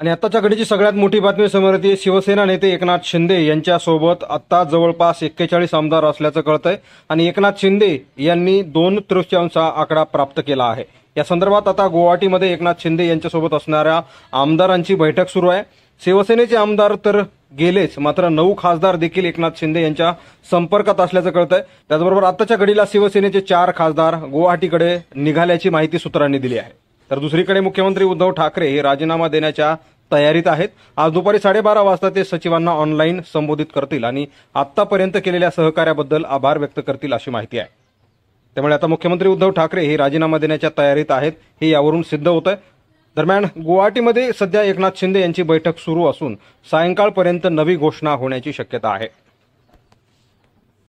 आणि आताच्या घडीची सगळ्यात मोठी बातमी समोर येते शिवसेना नेते एकनाथ शिंदे यांच्यासोबत आता जवळपास एक्केचाळीस आमदार असल्याचं आहे आणि एकनाथ शिंदे यांनी दोन तृष्ट्यांचा आकडा प्राप्त केला आहे या संदर्भात आता गुवाहाटीमध्ये एकनाथ शिंदे यांच्यासोबत असणाऱ्या आमदारांची बैठक सुरू आहे शिवसेनेचे आमदार तर गेलेच मात्र नऊ खासदार देखील एकनाथ शिंदे यांच्या संपर्कात असल्याचं आहे त्याचबरोबर आताच्या घडीला शिवसेनेचे चार खासदार गुवाहाटीकडे निघाल्याची माहिती सूत्रांनी दिली आहे तर दुसरीकडे मुख्यमंत्री उद्धव ठाकरे हे राजीनामा देण्याच्या तयारीत आहेत आज दुपारी साडेबारा वाजता ते सचिवांना ऑनलाईन संबोधित करतील आणि आतापर्यंत केलेल्या सहकार्याबद्दल आभार व्यक्त करतील अशी माहिती आहे त्यामुळे आता मुख्यमंत्री उद्धव ठाकरे हे राजीनामा देण्याच्या तयारीत आहेत हे यावरून सिद्ध होत आहे दरम्यान गुवाहाटीमध्ये सध्या एकनाथ शिंदे यांची बैठक सुरू असून सायंकाळपर्यंत नवी घोषणा होण्याची शक्यता आहे